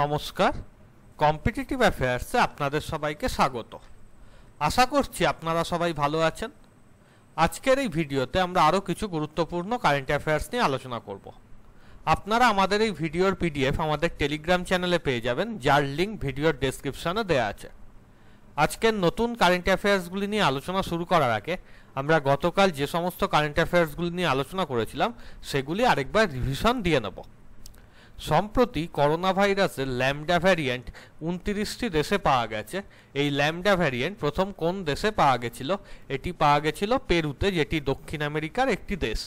নমস্কার কম্পিটিটিভ অ্যাফেয়ার্সে আপনাদের সবাইকে স্বাগত আশা করছি আপনারা সবাই ভালো আছেন আজকের এই ভিডিওতে আমরা আরও কিছু গুরুত্বপূর্ণ কারেন্ট অ্যাফেয়ার্স নিয়ে আলোচনা করব আপনারা আমাদের এই ভিডিওর পিডিএফ আমাদের টেলিগ্রাম চ্যানেলে পেয়ে যাবেন যার লিঙ্ক ভিডিওর ডেসক্রিপশানে দেওয়া আছে আজকের নতুন কারেন্ট অ্যাফেয়ার্সগুলি নিয়ে আলোচনা শুরু করার আগে আমরা গতকাল যে সমস্ত কারেন্ট অ্যাফেয়ার্সগুলি নিয়ে আলোচনা করেছিলাম সেগুলি আরেকবার রিভিশন দিয়ে নেব সম্প্রতি করোনা ভাইরাসের ল্যামডা ভ্যারিয়েন্ট উনত্রিশটি দেশে পাওয়া গেছে এই ল্যামডা ভ্যারিয়েন্ট প্রথম কোন দেশে পাওয়া গেছিল এটি পাওয়া গেছিল পেরুতে যেটি দক্ষিণ আমেরিকার একটি দেশ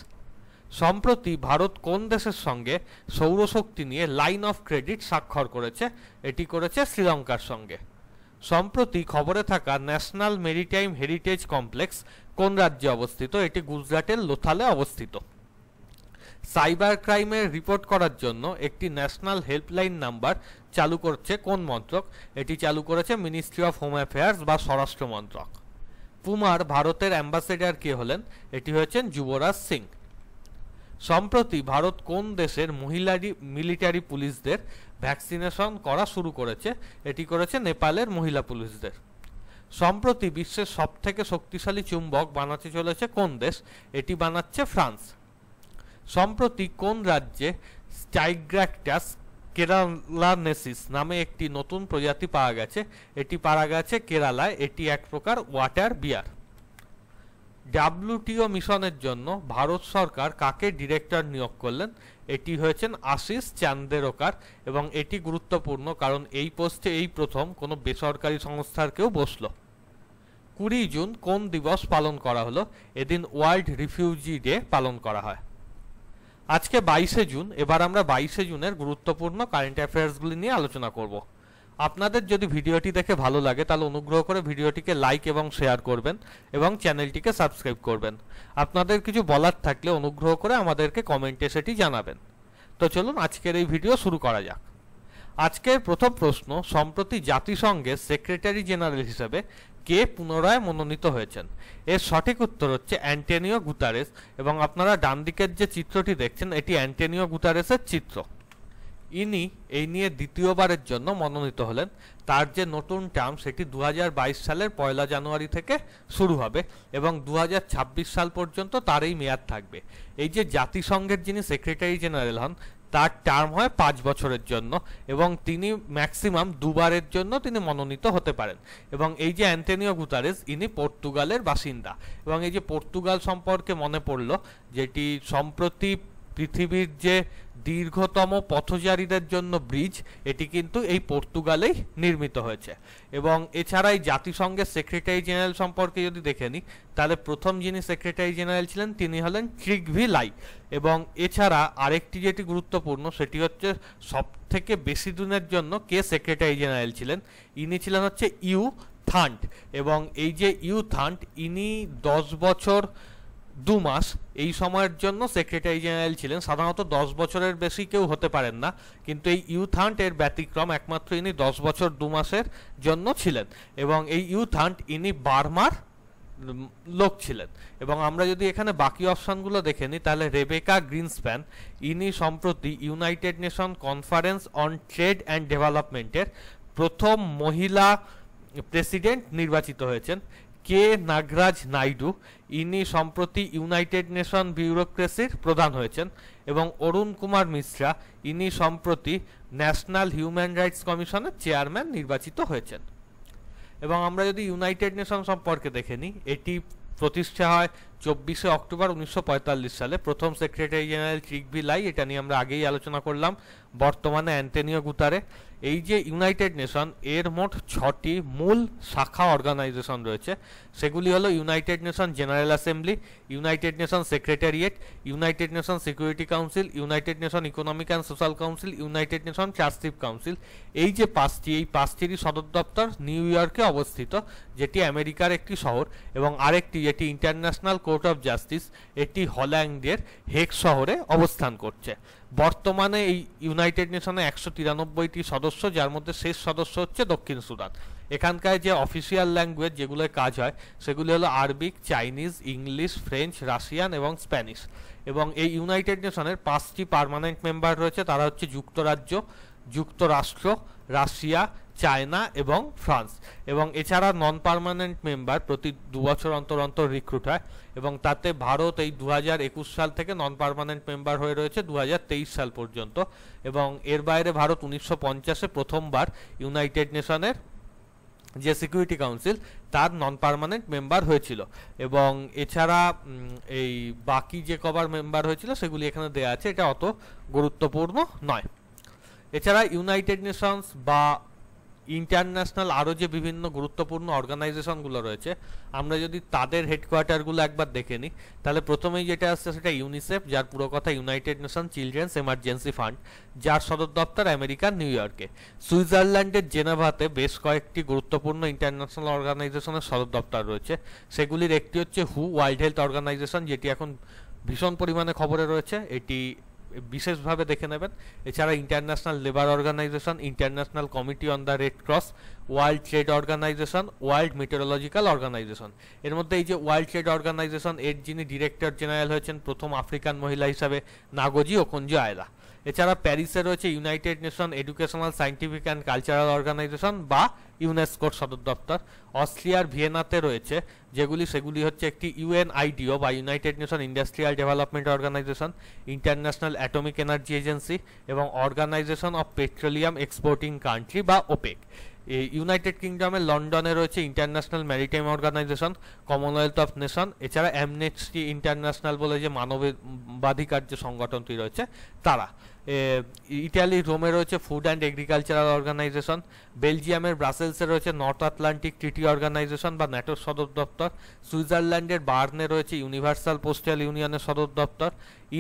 সম্প্রতি ভারত কোন দেশের সঙ্গে সৌরশক্তি নিয়ে লাইন অফ ক্রেডিট স্বাক্ষর করেছে এটি করেছে শ্রীলঙ্কার সঙ্গে সম্প্রতি খবরে থাকা ন্যাশনাল মেরিটাইম হেরিটেজ কমপ্লেক্স কোন রাজ্যে অবস্থিত এটি গুজরাটের লোথালে অবস্থিত সাইবার ক্রাইমের রিপোর্ট করার জন্য একটি ন্যাশনাল হেল্পলাইন নাম্বার চালু করছে কোন মন্ত্রক এটি চালু করেছে মিনিস্ট্রি অফ হোম অ্যাফেয়ার্স বা স্বরাষ্ট্র মন্ত্রক পুমার ভারতের অ্যাম্বাসেডার কে হলেন এটি হয়েছেন যুবরাজ সিং সম্প্রতি ভারত কোন দেশের মহিলারি মিলিটারি পুলিশদের ভ্যাকসিনেশন করা শুরু করেছে এটি করেছে নেপালের মহিলা পুলিশদের সম্প্রতি বিশ্বের সবথেকে শক্তিশালী চুম্বক বানাতে চলেছে কোন দেশ এটি বানাচ্ছে ফ্রান্স সম্প্রতি কোন রাজ্যে স্টাইগ্রাকটাস কেরালানেসিস নামে একটি নতুন প্রজাতি পাওয়া গেছে এটি পাওয়া গেছে কেরালায় এটি এক প্রকার ওয়াটার বিয়ার ডাব্লিউটিও মিশনের জন্য ভারত সরকার কাকে ডিরেক্টর নিয়োগ করলেন এটি হয়েছেন আশিস চান্দেরকার এবং এটি গুরুত্বপূর্ণ কারণ এই পোস্টে এই প্রথম কোনো বেসরকারি সংস্থার কেউ বসল কুড়ি জুন কোন দিবস পালন করা হলো এদিন ওয়ার্ল্ড রিফিউজি ডে পালন করা হয় আজকে বাইশে জুন এবার আমরা বাইশে জুনের গুরুত্বপূর্ণ কারেন্ট অ্যাফেয়ার্সগুলি নিয়ে আলোচনা করব আপনাদের যদি ভিডিওটি দেখে ভালো লাগে তাহলে অনুগ্রহ করে ভিডিওটিকে লাইক এবং শেয়ার করবেন এবং চ্যানেলটিকে সাবস্ক্রাইব করবেন আপনাদের কিছু বলার থাকলে অনুগ্রহ করে আমাদেরকে কমেন্টে সেটি জানাবেন তো চলুন আজকের এই ভিডিও শুরু করা যাক আজকের প্রথম প্রশ্ন সম্প্রতি জাতিসংঘের সেক্রেটারি জেনারেল হিসেবে কে পুনরায় মনোনীত হয়েছেন এর সঠিক উত্তর হচ্ছে অ্যান্টেনিও গুতারেস এবং আপনারা ডান দিকের যে চিত্রটি দেখছেন এটি অ্যান্টেনিও গুতারেসের চিত্র ইনি এই নিয়ে দ্বিতীয়বারের জন্য মনোনীত হলেন তার যে নতুন টার্ম সেটি দু সালের পয়লা জানুয়ারি থেকে শুরু হবে এবং দু সাল পর্যন্ত তার এই মেয়াদ থাকবে এই যে জাতিসংঘের যিনি সেক্রেটারি জেনারেল হন তার টার্ম হয় পাঁচ বছরের জন্য এবং তিনি ম্যাক্সিমাম দুবারের জন্য তিনি মনোনীত হতে পারেন এবং এই যে অ্যান্টনিও গুতারেস ইনি পর্তুগালের বাসিন্দা এবং এই যে পর্তুগাল সম্পর্কে মনে পড়ল যেটি সম্প্রতি পৃথিবীর যে দীর্ঘতম পথচারীদের জন্য ব্রিজ এটি কিন্তু এই পর্তুগালেই নির্মিত হয়েছে এবং এছাড়া জাতিসংঘের সেক্রেটারি জেনারেল সম্পর্কে যদি দেখে নিই তাহলে প্রথম যিনি সেক্রেটারি জেনারেল ছিলেন তিনি হলেন ট্রিগভি লাই এবং এছাড়া আরেকটি যেটি গুরুত্বপূর্ণ সেটি হচ্ছে সব থেকে বেশি দিনের জন্য কে সেক্রেটারি জেনারেল ছিলেন ইনি ছিলেন হচ্ছে ইউ থান্ট এবং এই যে ইউ থান্ট ইনি দশ বছর দু মাস এই সময়ের জন্য সেক্রেটারি জেনারেল ছিলেন সাধারণত দশ বছরের বেশি কেউ হতে পারেন না কিন্তু এই ইউথান্ট এর ব্যতিক্রম একমাত্র ইনি দশ বছর দু মাসের জন্য ছিলেন এবং এই ইউথান্ট ইনি বার্মার লোক ছিলেন এবং আমরা যদি এখানে বাকি অপশানগুলো দেখে নিই তাহলে রেবেকা গ্রিনস্প্যান ইনি সম্প্রতি United Nation Conference on Trade and ডেভেলপমেন্টের প্রথম মহিলা প্রেসিডেন্ট নির্বাচিত হয়েছেন কে নাগরাজ নাইডু ইনি সম্প্রতি ইউনাইটেড নেশন বিউরোক্রেসির প্রধান হয়েছেন এবং অরুণ কুমার মিশ্রা ইনি সম্প্রতি ন্যাশনাল হিউম্যান রাইটস কমিশনের চেয়ারম্যান নির্বাচিত হয়েছেন এবং আমরা যদি ইউনাইটেড নেশন সম্পর্কে দেখে নিই এটি প্রতিষ্ঠা হয় চব্বিশে অক্টোবর উনিশশো সালে প্রথম সেক্রেটারি জেনারেল চিকভি লাই এটা নিয়ে আমরা আগেই আলোচনা করলাম বর্তমানে অ্যান্টেনিও গুতারে এই যে ইউনাইটেড নেশন এর মোট ছটি মূল শাখা অর্গানাইজেশন রয়েছে সেগুলি হলো United Nation General Assembly United Nation Secretariat United Nation Security Council United Nation Economic and Social Council United Nation trusteeship council এই যে পাঁচটি এই পাঁচটিরই সদর দপ্তর নিউ ইয়র্কে অবস্থিত যেটি আমেরিকার একটি শহর এবং আরেকটি যেটি ইন্টারন্যাশনাল কোর্ট অফ জাস্টিস এটি হল্যান্ডের হেক শহরে অবস্থান করছে বর্তমানে এই ইউনাইটেড নেশনে একশো তিরানব্বইটি সদস্য যার মধ্যে শেষ সদস্য হচ্ছে দক্ষিণ সুদান এখানকার যে অফিসিয়াল ল্যাঙ্গুয়েজ যেগুলো কাজ হয় সেগুলি হলো Arabic Chinese English French Russian এবং স্প্যানিশ এবং এই ইউনাইটেড নেশনের পাঁচটি পারমানেন্ট মেম্বার রয়েছে তারা হচ্ছে যুক্তরাজ্য যুক্তরাষ্ট্র রাশিয়া চায়না এবং ফ্রান্স এবং এছাড়া নন পারমানেন্ট মেম্বার প্রতি দু বছর অন্তর অন্তর রিক্রুট হয় এবং তাতে ভারত এই দু সাল থেকে নন পারমানেন্ট মেম্বার হয়ে রয়েছে দু সাল পর্যন্ত এবং এর বাইরে ভারত উনিশশো পঞ্চাশে প্রথমবার ইউনাইটেড নেশনের যে সিকিউরিটি কাউন্সিল তার নন পারমানেন্ট মেম্বার হয়েছিল এবং এছাড়া এই বাকি যে কবার মেম্বার হয়েছিল সেগুলি এখানে দেয়া আছে এটা অত গুরুত্বপূর্ণ নয় এছাড়া ইউনাইটেড নেশনস বা ইন্টারন্যাশনাল আরও যে বিভিন্ন গুরুত্বপূর্ণ অর্গানাইজেশনগুলো রয়েছে আমরা যদি তাদের হেডকোয়ার্টারগুলো একবার দেখে নিই তাহলে প্রথমেই যেটা আসছে সেটা ইউনিসেফ যার পুরো কথা United Nation Children's Emergency Fund যার সদর দপ্তর আমেরিকার নিউ ইয়র্কে সুইজারল্যান্ডের জেনেভাতে বেশ কয়েকটি গুরুত্বপূর্ণ ইন্টারন্যাশনাল অর্গানাইজেশনের সদর দপ্তর রয়েছে সেগুলির একটি হচ্ছে হু ওয়ার্ল্ড হেলথ অর্গানাইজেশন যেটি এখন ভীষণ পরিমাণে খবরে রয়েছে এটি বিশেষভাবে দেখে নেবেন এছাড়া International Labour Organization International Committee on the Red Cross World Trade Organization World Meteorological Organization এর মধ্যে এই যে ওয়ার্ল্ড ট্রেড অর্গানাইজেশন এর যিনি ডিরেক্টর জেনারেল হয়েছেন প্রথম আফ্রিকান মহিলা হিসাবে নাগোজি ওকঞ্জ আয়লা এছাড়া প্যারিসে রয়েছে United Nation Educational Scientific and Cultural Organization বা ইউনেস্কোর সদর দপ্তর অস্ট্রিয়ার ভিয়েনাতে রয়েছে যেগুলি সেগুলি হচ্ছে একটি আইডিও বা United Nation Industrial Development Organization International Atomic Energy Agency এবং Organization of Petroleum Exporting Country বা ওপেক ইউনাইটেড কিংডমের লন্ডনে রয়েছে International Maritime Organization Commonwealth of Nation এছাড়া অ্যামনেস্টি ইন্টারন্যাশনাল বলে যে মানবাধিকার যে সংগঠনটি রয়েছে তারা ইটালি রোমে রয়েছে ফুড অ্যান্ড এগ্রিকালচারাল অর্গানাইজেশন বেলজিয়ামের ব্রাসেলসে রয়েছে নর্থ আটলান্টিক ট্রিটি অর্গানাইজেশন বা ন্যাটোর সদর দপ্তর সুইজারল্যান্ডের বার্নে রয়েছে ইউনিভার্সাল পোস্টাল ইউনিয়নের সদর দপ্তর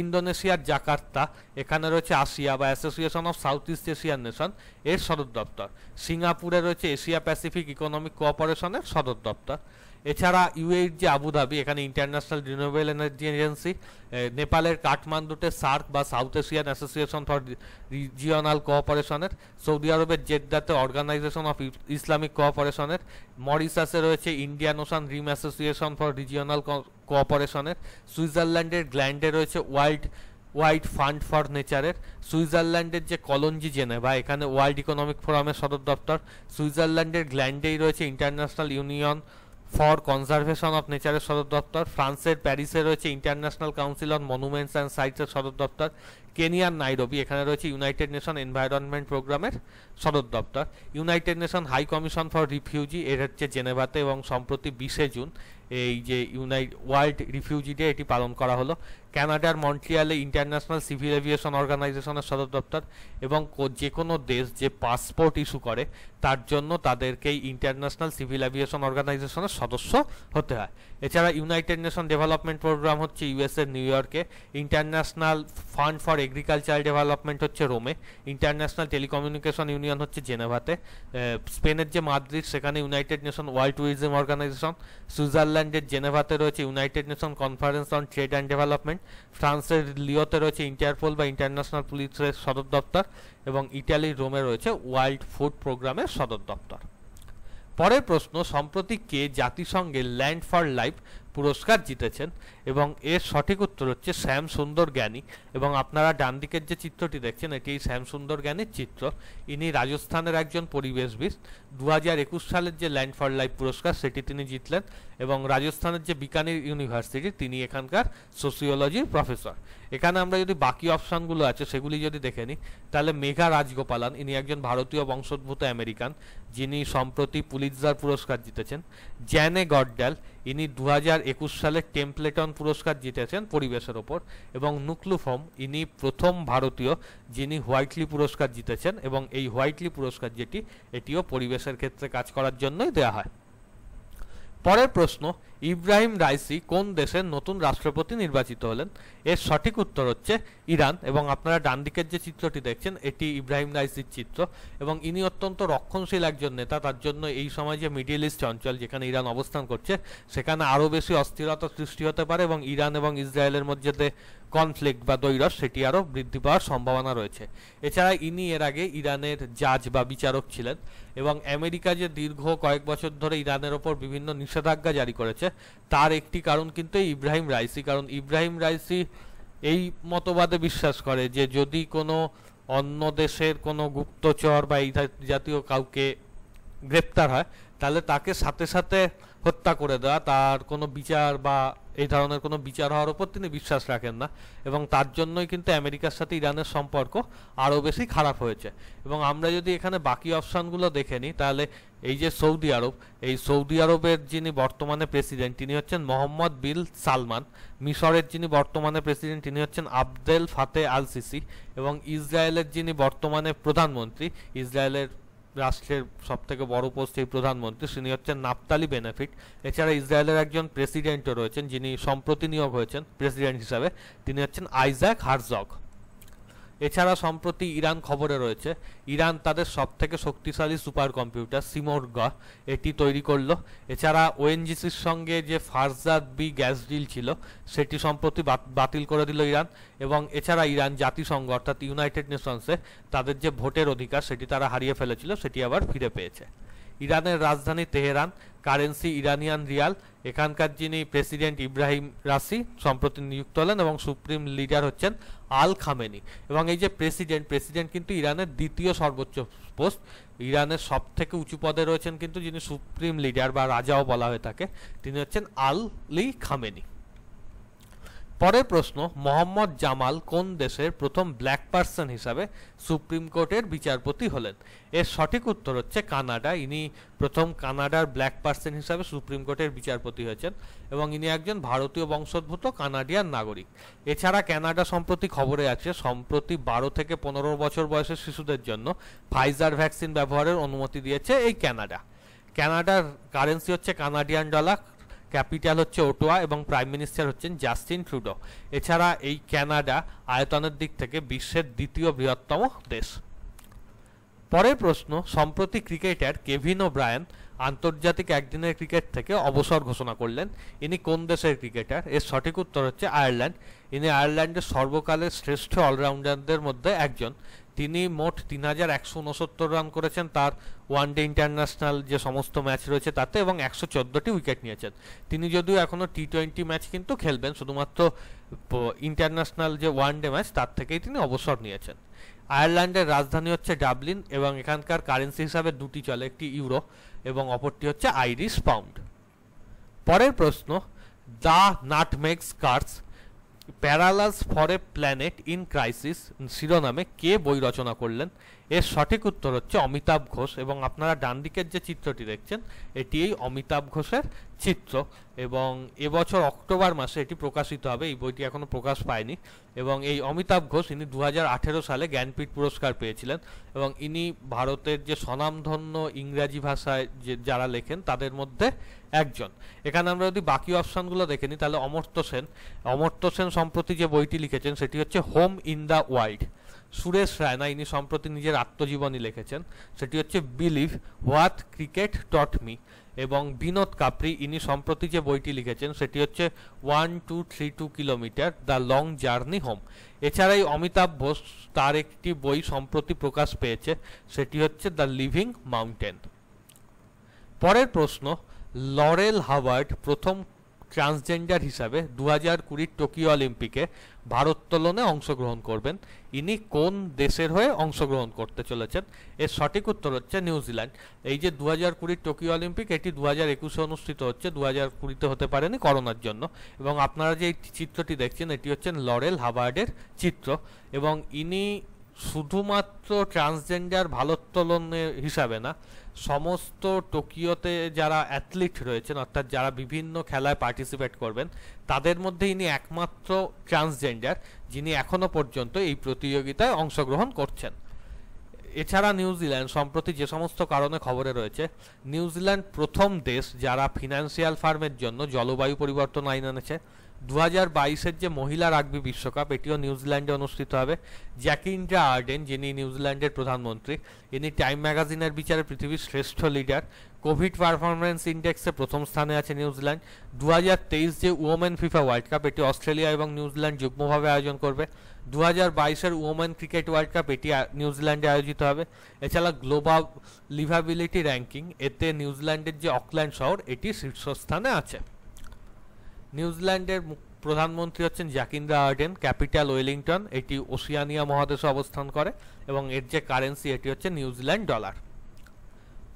ইন্দোনেশিয়ার জাকার্তা এখানে রয়েছে আসিয়া বা Association of South East Asian Nation এর সদর দপ্তর সিঙ্গাপুরে রয়েছে এশিয়া প্যাসিফিক ইকোনমিক কোঅপারেশনের সদর দপ্তর এছাড়া ইউএইর যে আবুধাবি এখানে ইন্টারন্যাশনাল রিনিউয়েবল এনার্জি এজেন্সি নেপালের কাঠমান্ডুতে সার্ক বা South Asian Association for Regional কোঅপারেশনের সৌদি আরবের জেদ্দাতে অর্গানাইজেশন অফ ইসলামিক কোঅপারেশনের মরিশাসে রয়েছে Indian Ocean Rim Association for Regional কোঅপারেশনের সুইজারল্যান্ডের গ্ল্যান্ডে রয়েছে ওয়াইল্ড ওয়াইড ফান্ড ফর নেচারের সুইজারল্যান্ডের যে কলঞ্জি জেনে বা এখানে ওয়ার্ল্ড ইকোনমিক ফোরামের সদর দপ্তর সুইজারল্যান্ডের গ্ল্যান্ডেই রয়েছে International Union for Conservation of নেচারের সদর দপ্তর ফ্রান্সের প্যারিসে রয়েছে International Council on Monuments and সাইটসের সদর দপ্তর কেনিয়ার নাইরবি এখানে রয়েছে ইউনাইটেড নেশন এনভায়রনমেন্ট প্রোগ্রামের সদর দপ্তর United Nation High Commission for Refugee এর হচ্ছে জেনেভাতে এবং সম্প্রতি বিশে জুন এই যে ইউনাই ওয়ার্ল্ড রিফিউজি ডে এটি পালন করা হলো ক্যানাডার মন্ট্রিয়ালে ইন্টারন্যাশনাল সিভিল এভিয়েশন অর্গানাইজেশনের সদর দপ্তর এবং যে কোনো দেশ যে পাসপোর্ট ইস্যু করে তার জন্য তাদেরকেই ইন্টারন্যাশনাল সিভিল এভিয়েশন অর্গানাইজেশনের সদস্য হতে হয় এছাড়া ইউনাইটেড নেশন ডেভেলপমেন্ট প্রোগ্রাম হচ্ছে ইউএসএ নিউ ইয়র্কে International Fund for Agricultural Development হচ্ছে রোমে ইন্টারন্যাশনাল টেলিকমিউনিকেশন ইউনিয়ন হচ্ছে জেনেভাতে স্পেনের যে মাদ্রিদ সেখানে United Nation World Tourism Organization সুইজারল্যান্ডের জেনেভাতে রয়েছে United Nation Conference on Trade and Development ফ্রান্সের লিওতে রয়েছে ইন্টারপোল বা ইন্টারন্যাশনাল পুলিশের সদর দপ্তর এবং ইটালির রোমে রয়েছে ওয়ার্ল্ড ফুড প্রোগ্রামের সদর দপ্তর পরের প্রশ্ন সম্প্রতি কে জাতিসংঘের ল্যান্ড ফর লাইফ পুরস্কার জিতেছেন এবং এর সঠিক উত্তর হচ্ছে শ্যাম সুন্দর জ্ঞানী এবং আপনারা ডান দিকের যে চিত্রটি দেখছেন এটি শ্যাম সুন্দর জ্ঞানীর চিত্র ইনি রাজস্থানের একজন পরিবেশবিদ দু হাজার একুশ সালের যে ল্যান্ড ফর লাইফ পুরস্কার সেটি তিনি জিতলেন এবং রাজস্থানের যে বিকানির ইউনিভার্সিটি তিনি এখানকার সোসিওলজির প্রফেসর এখানে আমরা যদি বাকি অপশানগুলো আছে সেগুলি যদি দেখে নিই তাহলে মেঘা রাজগোপালান ইনি একজন ভারতীয় বংশোদ্ভূত আমেরিকান যিনি সম্প্রতি পুলিৎজার পুরস্কার জিতেছেন জ্যানে গডডাল ইনি দু সালে টেমপ্লেটন পুরস্কার জিতেছেন পরিবেশের ওপর এবং নুকলুফম ইনি প্রথম ভারতীয় যিনি হোয়াইটলি পুরস্কার জিতেছেন এবং এই হোয়াইটলি পুরস্কার যেটি এটিও পরিবেশের ক্ষেত্রে কাজ করার জন্যই দেয়া হয় পরের প্রশ্ন ইব্রাহিম রাইসি কোন দেশের নতুন রাষ্ট্রপতি নির্বাচিত হলেন এর সঠিক উত্তর হচ্ছে ইরান এবং আপনারা ডান দিকের যে চিত্রটি দেখছেন এটি ইব্রাহিম রাইসির চিত্র এবং ইনি অত্যন্ত রক্ষণশীল একজন নেতা তার জন্য এই সময় যে মিডিল ইস্ট অঞ্চল যেখানে ইরান অবস্থান করছে সেখানে আরও বেশি অস্থিরতা সৃষ্টি হতে পারে এবং ইরান এবং ইসরায়েলের মধ্যে যে কনফ্লিক্ট বা দৈরস সেটি আরও বৃদ্ধি পাওয়ার সম্ভাবনা রয়েছে এছাড়া ইনি এর আগে ইরানের জাজ বা বিচারক ছিলেন এবং আমেরিকা যে দীর্ঘ কয়েক বছর ধরে ইরানের ওপর বিভিন্ন নিষেধাজ্ঞা জারি করেছে তার একটি কারণ কিন্তু ইব্রাহিম রাইসি কারণ ইব্রাহিম রাইসি এই মতবাদে বিশ্বাস করে যে যদি কোনো অন্য দেশের কোনো গুপ্তচর বা এই জাতীয় কাউকে গ্রেপ্তার হয় তাহলে তাকে সাথে সাথে হত্যা করে দেওয়া তার কোনো বিচার বা এই ধরনের কোনো বিচার হওয়ার উপর তিনি বিশ্বাস রাখেন না এবং তার জন্যই কিন্তু আমেরিকার সাথে ইরানের সম্পর্ক আরও বেশি খারাপ হয়েছে এবং আমরা যদি এখানে বাকি অপশানগুলো দেখে নিই তাহলে এই যে সৌদি আরব এই সৌদি আরবের যিনি বর্তমানে প্রেসিডেন্ট তিনি হচ্ছেন মোহাম্মদ বিল সালমান মিশরের যিনি বর্তমানে প্রেসিডেন্ট তিনি হচ্ছেন আবদেল ফাতে আল সিসি এবং ইসরায়েলের যিনি বর্তমানে প্রধানমন্ত্রী ইসরায়েলের রাষ্ট্রের সব থেকে বড় পোস্ট এই প্রধানমন্ত্রী তিনি হচ্ছেন নাপতালি বেনিফিট এছাড়া ইসরায়েলের একজন প্রেসিডেন্টও রয়েছেন যিনি সম্প্রতি নিয়োগ হয়েছেন প্রেসিডেন্ট হিসাবে তিনি হচ্ছেন আইজাক হারজক এছাড়া সম্প্রতি ইরান খবরে রয়েছে ইরান তাদের সবথেকে শক্তিশালী সুপার কম্পিউটার সিমোরগা এটি তৈরি করলো এছাড়া ওএনজিসির সঙ্গে যে ফারজাদ বি গ্যাস ডিল ছিল সেটি সম্প্রতি বাতিল করে দিল ইরান এবং এছাড়া ইরান জাতিসংঘ অর্থাৎ ইউনাইটেড নেশনসে তাদের যে ভোটের অধিকার সেটি তারা হারিয়ে ফেলেছিল সেটি আবার ফিরে পেয়েছে ইরানের রাজধানী তেহরান কারেন্সি ইরানিয়ান রিয়াল এখানকার যিনি প্রেসিডেন্ট ইব্রাহিম রাসি সম্প্রতি নিযুক্ত হলেন এবং সুপ্রিম লিডার হচ্ছেন আল খামেনি এবং এই যে প্রেসিডেন্ট প্রেসিডেন্ট কিন্তু ইরানের দ্বিতীয় সর্বোচ্চ পোস্ট ইরানের সব থেকে উঁচু পদে রয়েছেন কিন্তু যিনি সুপ্রিম লিডার বা রাজাও বলা হয়ে থাকে তিনি হচ্ছেন আল লি খামেনি পরের প্রশ্ন মোহাম্মদ জামাল কোন দেশের প্রথম ব্ল্যাক পার্সন হিসাবে সুপ্রিম কোর্টের বিচারপতি হলেন এর সঠিক উত্তর হচ্ছে কানাডা ইনি প্রথম কানাডার ব্ল্যাক পার্সন হিসাবে সুপ্রিম কোর্টের বিচারপতি হয়েছেন এবং ইনি একজন ভারতীয় বংশোদ্ভূত কানাডিয়ান নাগরিক এছাড়া কানাডা সম্প্রতি খবরে আছে সম্প্রতি বারো থেকে পনেরো বছর বয়সের শিশুদের জন্য ফাইজার ভ্যাকসিন ব্যবহারের অনুমতি দিয়েছে এই কানাডা কানাডার কারেন্সি হচ্ছে কানাডিয়ান ডলার ক্যাপিটাল হচ্ছে ওটোয়া এবং প্রাইম মিনিস্টার হচ্ছেন জাস্টিন ট্রুডো এছাড়া এই ক্যানাডা আয়তনের দিক থেকে বিশ্বের দ্বিতীয় বৃহত্তম দেশ পরের প্রশ্ন সম্প্রতি ক্রিকেটার কেভিন ও ব্রায়ান আন্তর্জাতিক একদিনের ক্রিকেট থেকে অবসর ঘোষণা করলেন ইনি কোন দেশের ক্রিকেটার এর সঠিক উত্তর হচ্ছে আয়ারল্যান্ড ইনি আয়ারল্যান্ডের সর্বকালের শ্রেষ্ঠ অলরাউন্ডারদের মধ্যে একজন তিনি মোট তিন হাজার একশো উনসত্তর রান করেছেন তার ওয়ান ডে ইন্টারন্যাশনাল যে সমস্ত ম্যাচ রয়েছে তাতে এবং একশো চোদ্দোটি উইকেট নিয়েছেন তিনি যদিও এখনও টি টোয়েন্টি ম্যাচ কিন্তু খেলবেন শুধুমাত্র ইন্টারন্যাশনাল যে ওয়ান ডে ম্যাচ তার থেকেই তিনি অবসর নিয়েছেন আয়ারল্যান্ডের রাজধানী হচ্ছে ডাবলিন এবং এখানকার কারেন্সি হিসাবে দুটি চলে একটি ইউরো এবং অপরটি হচ্ছে আইরিশ পাউন্ড পরের প্রশ্ন the nutmeg's curse parables for a planet in crisis শিরোনামে কে বই রচনা করলেন এর সঠিক উত্তর হচ্ছে অমিতাভ ঘোষ এবং আপনারা ডান দিকের যে চিত্রটি দেখছেন এটি এই অমিতাভ ঘোষের চিত্র এবং এবছর অক্টোবর মাসে এটি প্রকাশিত হবে এই বইটি এখনও প্রকাশ পায়নি এবং এই অমিতাভ ঘোষ ইনি দু সালে জ্ঞানপীঠ পুরস্কার পেয়েছিলেন এবং ইনি ভারতের যে স্বনামধন্য ইংরাজি ভাষায় যে যারা লেখেন তাদের মধ্যে একজন এখানে আমরা যদি বাকি অপশানগুলো দেখে নিই তাহলে অমর্ত্য সেন অমর্ত্য সেন সম্প্রতি যে বইটি লিখেছেন সেটি হচ্ছে home in the world Suresh Raina ইনি সম্প্রতি নিজের আত্মজীবনী লিখেছেন সেটি হচ্ছে believe what cricket taught me এবং বিনোদ কাপড়ি ইনি সম্প্রতি যে বইটি লিখেছেন সেটি হচ্ছে one two three two kilometre the long journey home এছাড়াই অমিতাভ ঘোষ তার একটি বই সম্প্রতি প্রকাশ পেয়েছে সেটি হচ্ছে দ্য লিভিং মাউন্টেন পরের প্রশ্ন লরেল হাওয়ার্ড প্রথম ট্রান্সজেন্ডার হিসাবে দু হাজার কুড়ির টোকিও অলিম্পিকে ভারোত্তোলনে অংশগ্রহণ করবেন ইনি কোন দেশের হয়ে অংশগ্রহণ করতে চলেছেন এর সঠিক উত্তর হচ্ছে নিউজিল্যান্ড এই যে দু হাজার কুড়ির টোকিও অলিম্পিক এটি দু হাজার একুশে অনুষ্ঠিত হচ্ছে দু হাজার কুড়িতে হতে পারেনি করোনার জন্য এবং আপনারা যে চিত্রটি দেখছেন এটি হচ্ছেন লরেল হাবার্ডের চিত্র এবং ইনি শুধুমাত্র ট্রান্সজেন্ডার ভারোত্তোলনের হিসাবে না সমস্ত টোকিওতে যারা অ্যাথলিট রয়েছেন অর্থাৎ যারা বিভিন্ন খেলায় পার্টিসিপেট করবেন তাদের মধ্যে ইনি একমাত্র ট্রান্সজেন্ডার যিনি এখনও পর্যন্ত এই প্রতিযোগিতায় অংশগ্রহণ করছেন এছাড়া নিউজিল্যান্ড সম্প্রতি যে সমস্ত কারণে খবরে রয়েছে নিউজিল্যান্ড প্রথম দেশ যারা ফিনান্সিয়াল ফার্মের জন্য জলবায়ু পরিবর্তন আইন এনেছে দু হাজার বাইশের যে মহিলা রাগবি বিশ্বকাপ এটিও নিউজিল্যান্ডে অনুষ্ঠিত হবে জ্যাকিন্ড্রা আর্ডেন যিনি নিউজিল্যান্ডের প্রধানমন্ত্রী ইনি টাইম ম্যাগাজিনের বিচারে পৃথিবীর শ্রেষ্ঠ লিডার কোভিড পারফরমেন্স ইন্ডেক্সে প্রথম স্থানে আছে নিউজিল্যান্ড দু হাজার তেইশ যে ওমেন ফিফা ওয়ার্ল্ড কাপ এটি অস্ট্রেলিয়া এবং নিউজিল্যান্ড যুগ্মভাবে আয়োজন করবে দু হাজার বাইশের ওমেন ক্রিকেট ওয়ার্ল্ড কাপ এটি নিউজিল্যান্ডে আয়োজিত হবে এছাড়া গ্লোবাল লিভাবিলিটি র্যাঙ্কিং এতে নিউজিল্যান্ডের যে অকল্যান্ড শহর এটি শীর্ষস্থানে আছে নিউজিল্যান্ডের প্রধানমন্ত্রী হচ্ছেন জাকিন্দা আর্ডেন ক্যাপিটাল ওয়েলিংটন এটি ওসিয়ানিয়া মহাদেশে অবস্থান করে এবং এর যে কারেন্সি এটি হচ্ছে নিউজিল্যান্ড ডলার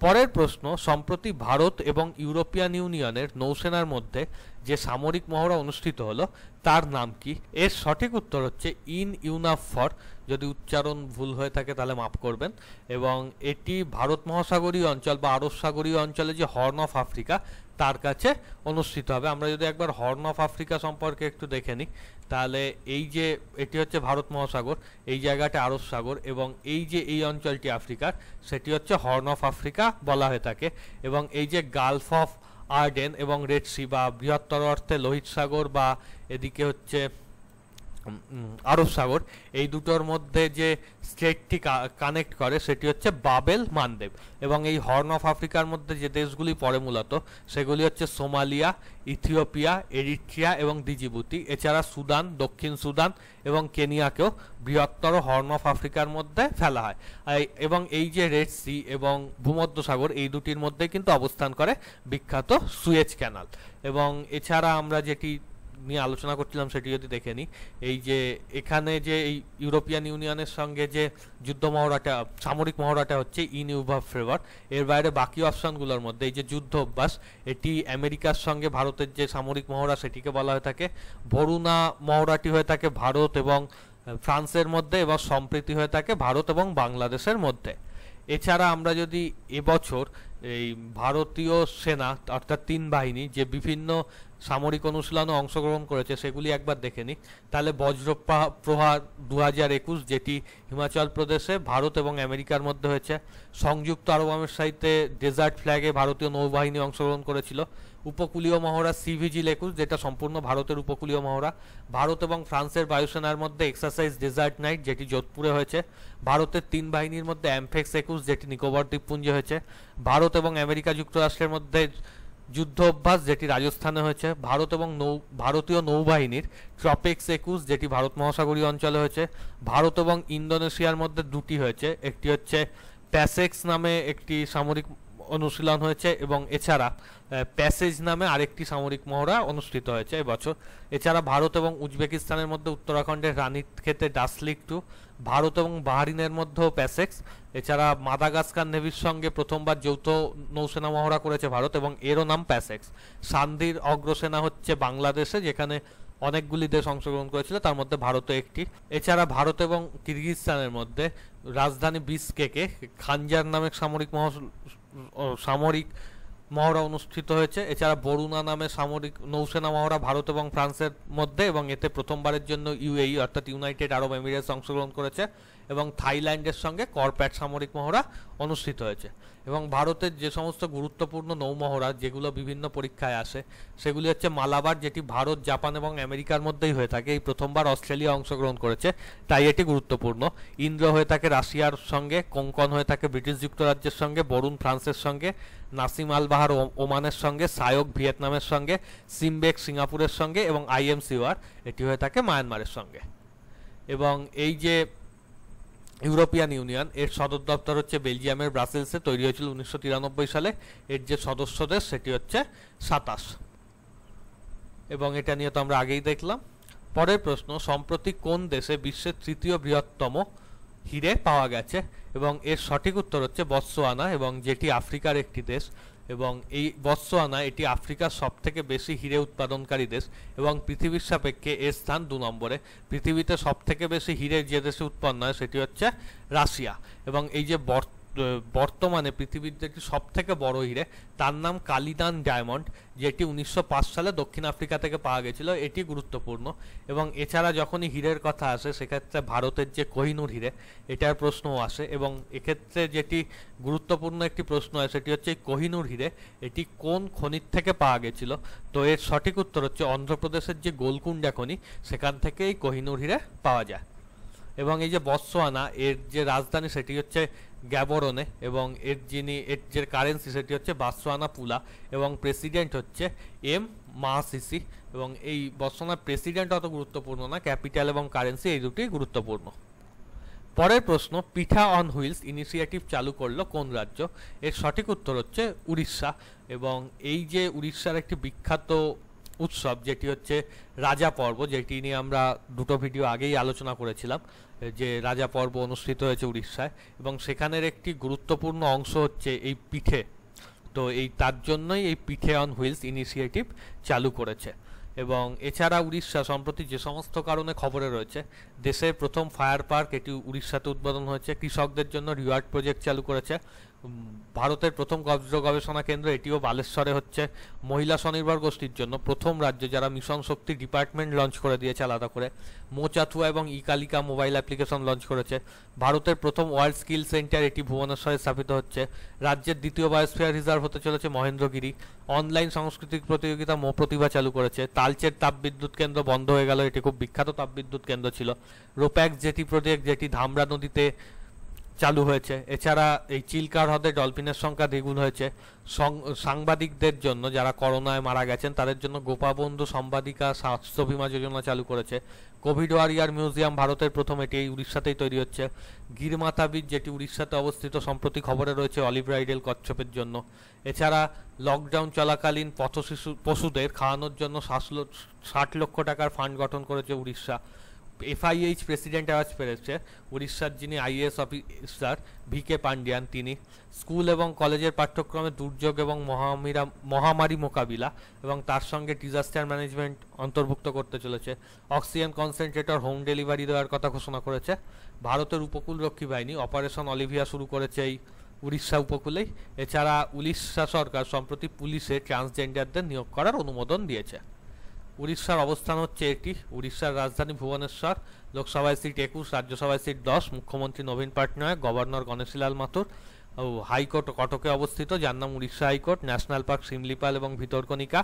পরের প্রশ্ন সম্প্রতি ভারত এবং ইউরোপিয়ান ইউনিয়নের নৌসেনার মধ্যে যে সামরিক মহড়া অনুষ্ঠিত হলো তার নাম কি এর সঠিক উত্তর হচ্ছে ইন ইউনাফ ফর যদি উচ্চারণ ভুল হয়ে থাকে তাহলে মাফ করবেন এবং এটি ভারত মহাসাগরীয় অঞ্চল বা আরব সাগরীয় অঞ্চলে যে হর্ন অফ আফ্রিকা তার কাছে অনুষ্ঠিত হবে আমরা যদি একবার হর্ন অফ আফ্রিকা সম্পর্কে একটু দেখে নিই তাহলে এই যে এটি হচ্ছে ভারত মহাসাগর এই জায়গাটা আরব সাগর এবং এই যে এই অঞ্চলটি আফ্রিকার সেটি হচ্ছে হর্ন অফ আফ্রিকা বলা হয়ে থাকে এবং এই যে গালফ অফ আর্ডেন এবং রেড সি বা বৃহত্তর অর্থে লোহিত সাগর বা এদিকে হচ্ছে আরব সাগর এই দুটোর মধ্যে যে স্টেটটি কানেক্ট করে সেটি হচ্ছে বাবেল মানদেব এবং এই হর্ন অফ আফ্রিকার মধ্যে যে দেশগুলি পড়ে মূলত সেগুলি হচ্ছে সোমালিয়া ইথিওপিয়া এরিট্রিয়া এবং দিজিবুতি এছাড়া সুদান দক্ষিণ সুদান এবং কেনিয়াকেও বৃহত্তর হর্ন অফ আফ্রিকার মধ্যে ফেলা হয় এবং এই যে রেড সি এবং ভূমধ্যসাগর এই দুটির মধ্যে কিন্তু অবস্থান করে বিখ্যাত সুয়েজ ক্যানাল এবং এছাড়া আমরা যেটি নিয়ে আলোচনা করছিলাম সেটি যদি দেখে নিই এই যে এখানে যে এই ইউরোপিয়ান ইউনিয়নের সঙ্গে যে যুদ্ধ মহড়াটা সামরিক মহড়াটা হচ্ছে ইন ইউভার ফ্লেভার এর বাইরে বাকি অপশানগুলোর মধ্যে এই যে যুদ্ধ অভ্যাস এটি আমেরিকার সঙ্গে ভারতের যে সামরিক মহড়া সেটিকে বলা হয়ে থাকে ভরুণা মহড়াটি হয়ে থাকে ভারত এবং ফ্রান্সের মধ্যে এবং সম্প্রীতি হয়ে থাকে ভারত এবং বাংলাদেশের মধ্যে এছাড়া আমরা যদি এবছর এই ভারতীয় সেনা অর্থাৎ তিন বাহিনী যে বিভিন্ন সামরিক অনুশীলনে অংশগ্রহণ করেছে সেগুলি একবার দেখে নিই তাহলে বজ্রপা প্রহার দু হাজার একুশ যেটি হিমাচল প্রদেশে ভারত এবং আমেরিকার মধ্যে হয়েছে সংযুক্ত আরব সাহিত্যে ডেজার্ট ফ্ল্যাগে ভারতীয় নৌবাহিনী অংশগ্রহণ করেছিল উপকূলীয় মহড়া সিভিজিল একুশ যেটা সম্পূর্ণ ভারতের উপকূলীয় মহড়া ভারত এবং ফ্রান্সের বায়ুসেনার মধ্যে এক্সারসাইজ ডেজার্ট নাইট যেটি যোধপুরে হয়েছে ভারতের তিন বাহিনীর মধ্যে অ্যাম্ফেক্স একুশ যেটি নিকোবর দ্বীপপুঞ্জে হয়েছে ভারত এবং আমেরিকা যুক্তরাষ্ট্রের মধ্যে যুদ্ধ অভ্যাস যেটি রাজস্থানে হয়েছে ভারত এবং নৌ ভারতীয় নৌবাহিনীর ট্রপেক্স একুশ যেটি ভারত মহাসাগরীয় অঞ্চলে হয়েছে ভারত এবং ইন্দোনেশিয়ার মধ্যে দুটি হয়েছে একটি হচ্ছে প্যাসেক্স নামে একটি সামরিক অনুশীলন হয়েছে এবং এছাড়া প্যাসেজ নামে আরেকটি সামরিক মহড়া অনুষ্ঠিত হয়েছে এবছর এছাড়া ভারত এবং উজবেকিস্তানের মধ্যে উত্তরাখণ্ডের রানির ক্ষেত্রে ডাসলিক টু ভারত এবং বাহারিনের মধ্যেও প্যাসেক্স এছাড়া মাদাগাস্কার নেভির সঙ্গে প্রথমবার যৌথ নৌসেনা মহড়া করেছে ভারত এবং এরও নাম প্যাসেক্স সান্ধির অগ্রসেনা হচ্ছে বাংলাদেশে যেখানে অনেকগুলি দেশ অংশগ্রহণ করেছিল তার মধ্যে ভারতও একটি এছাড়া ভারত এবং কিরগিজস্তানের মধ্যে রাজধানী বিসকেকে খানজার নামে সামরিক মহ সামরিক মহড়া অনুষ্ঠিত হয়েছে এছাড়া বরুণা নামে সামরিক নৌসেনা মহড়া ভারত এবং ফ্রান্সের মধ্যে এবং এতে প্রথমবারের জন্য ইউএই অর্থাৎ ইউনাইটেড আরব এমিরেটস অংশগ্রহণ করেছে এবং থাইল্যান্ডের সঙ্গে করপ্যাট সামরিক মহড়া অনুষ্ঠিত হয়েছে এবং ভারতের যে সমস্ত গুরুত্বপূর্ণ নৌমহড়া যেগুলো বিভিন্ন পরীক্ষায় আসে সেগুলি হচ্ছে মালাবার যেটি ভারত জাপান এবং আমেরিকার মধ্যেই হয়ে থাকে এই প্রথমবার অস্ট্রেলিয়া অংশগ্রহণ করেছে তাই এটি গুরুত্বপূর্ণ ইন্দ্র হয়ে থাকে রাশিয়ার সঙ্গে কোঙ্কন হয়ে থাকে ব্রিটিশ যুক্তরাজ্যের সঙ্গে বরুণ ফ্রান্সের সঙ্গে নাসিম আল বাহার ওমানের সঙ্গে সায়ক ভিয়েতনামের সঙ্গে সিমবেক সিঙ্গাপুরের সঙ্গে এবং আইএমসিওয়ার এটি হয়ে থাকে মায়ানমারের সঙ্গে এবং এই যে ইউরোপিয়ান ইউনিয়ন এর সদর দপ্তর হচ্ছে বেলজিয়ামের ব্রাসেলসে তৈরি হয়েছিল উনিশশো সালে এর যে সদস্য দেশ সেটি হচ্ছে সাতাশ এবং এটা নিয়ে তো আমরা আগেই দেখলাম পরের প্রশ্ন সম্প্রতি কোন দেশে বিশ্বের তৃতীয় বৃহত্তম হিরে পাওয়া গেছে এবং এর সঠিক উত্তর হচ্ছে বৎসোয়ানা এবং যেটি আফ্রিকার একটি দেশ এবং এই বতসোয়ানা এটি আফ্রিকার সবথেকে বেশি হিরে উৎপাদনকারী দেশ এবং পৃথিবীর সাপেক্ষে এর স্থান দু নম্বরে পৃথিবীতে সবথেকে বেশি হিরে যে দেশে উৎপন্ন হয় সেটি হচ্ছে রাশিয়া এবং এই যে বর্ত বর্তমানে পৃথিবীর যে সব থেকে বড় হিরে তার নাম কালিদান ডায়মন্ড যেটি উনিশশো সালে দক্ষিণ আফ্রিকা থেকে পাওয়া গেছিল এটি গুরুত্বপূর্ণ এবং এছাড়া যখনই হীরের কথা আসে সেক্ষেত্রে ভারতের যে কোহিনুর হিরে এটার প্রশ্নও আসে এবং এক্ষেত্রে যেটি গুরুত্বপূর্ণ একটি প্রশ্ন আছে সেটি হচ্ছে কোহিনুর হিরে এটি কোন খনির থেকে পাওয়া গেছিল তো এর সঠিক উত্তর হচ্ছে অন্ধ্রপ্রদেশের যে গোলকুণ্ডা খনি সেখান থেকেই কোহিনুর হিরে পাওয়া যায় এবং এই যে বৎসোয়ানা এর যে রাজধানী সেটি হচ্ছে গ্যাবরনে এবং এর যিনি এর যে কারেন্সি সেটি হচ্ছে বাসোয়ানা পুলা এবং প্রেসিডেন্ট হচ্ছে এম মাহাসিসি এবং এই বসোয়ানার প্রেসিডেন্ট অত গুরুত্বপূর্ণ না ক্যাপিটাল এবং কারেন্সি এই দুটি গুরুত্বপূর্ণ পরের প্রশ্ন পিঠা অন হুইলস ইনিশিয়েটিভ চালু করলো কোন রাজ্য এর সঠিক উত্তর হচ্ছে উড়িষ্যা এবং এই যে উড়িষ্যার একটি বিখ্যাত উৎসব যেটি হচ্ছে রাজা পর্ব যেটি নিয়ে আমরা দুটো ভিডিও আগেই আলোচনা করেছিলাম যে রাজা পর্ব অনুষ্ঠিত হয়েছে উড়িষ্যায় এবং সেখানের একটি গুরুত্বপূর্ণ অংশ হচ্ছে এই পিঠে তো এই তার জন্যই এই পিঠে অন হুইলস ইনিশিয়েটিভ চালু করেছে এবং এছাড়া উড়িষ্যা সম্প্রতি যে সমস্ত কারণে খবরে রয়েছে দেশের প্রথম ফায়ার পার্ক এটি উড়িষ্যাতে উদ্বোধন হয়েছে কৃষকদের জন্য রিওয়ার্ড প্রজেক্ট চালু করেছে ভারতের প্রথম বজ্র গবেষণা কেন্দ্র এটিও বালেশ্বরে হচ্ছে মহিলা স্বনির্ভর গোষ্ঠীর জন্য প্রথম রাজ্য যারা মিশন শক্তি ডিপার্টমেন্ট লঞ্চ করে দিয়েছে আলাদা করে মোচাথুয়া এবং ইকালিকা মোবাইল অ্যাপ্লিকেশন লঞ্চ করেছে ভারতের প্রথম ওয়ার্ল্ড স্কিল সেন্টার এটি ভুবনেশ্বরে স্থাপিত হচ্ছে রাজ্যের দ্বিতীয় বায়োস্ফিয়ার রিজার্ভ হতে চলেছে মহেন্দ্রগিরি অনলাইন সাংস্কৃতিক প্রতিযোগিতা মো প্রতিভা চালু করেছে তালচের তাপবিদ্যুৎ কেন্দ্র বন্ধ হয়ে গেল এটি খুব বিখ্যাত তাপবিদ্যুৎ কেন্দ্র ছিল রোপ্যাক্স জেটি প্রজেক্ট যেটি ধামরা নদীতে চালু হয়েছে এছাড়া এই চিলকার হ্রদে ডলফিনের সংখ্যা দ্বিগুণ হয়েছে সাংবাদিকদের জন্য যারা করোনায় মারা গেছেন তাদের জন্য গোপাবন্ধু সাংবাদিকা স্বাস্থ্য বীমা যোজনা চালু করেছে কোভিড ওয়ারিয়ার মিউজিয়াম ভারতের প্রথম এটি এই উড়িষ্যাতেই তৈরি হচ্ছে গির মাতাবিদ যেটি উড়িষ্যাতে অবস্থিত সম্প্রতি খবরে রয়েছে অলিভ রাইডেল কচ্ছপের জন্য এছাড়া লকডাউন চলাকালীন পথ শিশু পশুদের খাওয়ানোর জন্য ষাট লক্ষ টাকার ফান্ড গঠন করেছে উড়িষ্যা এফআইএইচ প্রেসিডেন্ট অ্যাওয়ার্ড পেয়েছে উড়িষ্যার যিনি IAS officer V K Pandian তিনি স্কুল এবং কলেজের পাঠ্যক্রমে দুর্যোগ এবং মহামিরা মহামারী মোকাবিলা এবং তার সঙ্গে ডিজাস্টার ম্যানেজমেন্ট অন্তর্ভুক্ত করতে চলেছে অক্সিজেন কনসেন্ট্রেটর হোম ডেলিভারি দেওয়ার কথা ঘোষণা করেছে ভারতের উপকূলরক্ষী বাহিনী অপারেশন অলিভিয়া শুরু করেছে এই উড়িষ্যা উপকূলেই এছাড়া উড়িষ্যা সরকার সম্প্রতি পুলিশে ট্রান্সজেন্ডারদের নিয়োগ করার অনুমোদন দিয়েছে উড়িষ্যার অবস্থান হচ্ছে এটি উড়িষ্যার রাজধানী ভুবনেশ্বর লোকসভায় সিট একুশ রাজ্যসভায় সিট দশ মুখ্যমন্ত্রী নবীন পাটনায়ক গভর্নর গণেশীলাল মাথুর ও হাইকোর্ট কটকে অবস্থিত যার নাম Orissa high court national park Simlipal এবং ভিতরকণিকা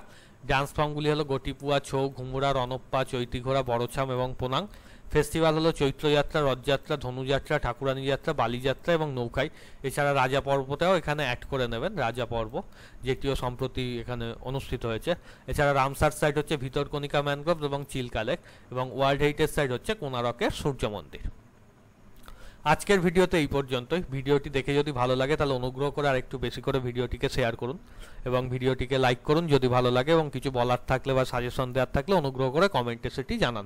ডান্স ফর্মগুলি হলো গটিপুয়া ছৌ ঘুমুরা রণপ্পা চৈতিঘোড়া বড়ছাম এবং পোনাং ফেস্টিভ্যাল হলো চৈত্রযাত্রা রথযাত্রা ধনুযাত্রা ঠাকুরানি যাত্রা বালিযাত্রা এবং নৌকায় এছাড়া রাজা পর্বটাও এখানে অ্যাড করে নেবেন রাজা পর্ব যেটিও সম্প্রতি এখানে অনুষ্ঠিত হয়েছে এছাড়া রামসার সাইট হচ্ছে ভিতরকণিকা ম্যানগ্রোভ এবং চিলকালেক এবং ওয়ার্ল্ড হেরিটেজ সাইট হচ্ছে কোনারকের সূর্য মন্দির আজকের ভিডিওতে এই পর্যন্তই ভিডিওটি দেখে যদি ভালো লাগে তাহলে অনুগ্রহ করে আর একটু বেশি করে ভিডিওটিকে শেয়ার করুন এবং ভিডিওটিকে লাইক করুন যদি ভালো লাগে এবং কিছু বলার থাকলে বা সাজেশন দেওয়ার থাকলে অনুগ্রহ করে কমেন্টে সেটি জানান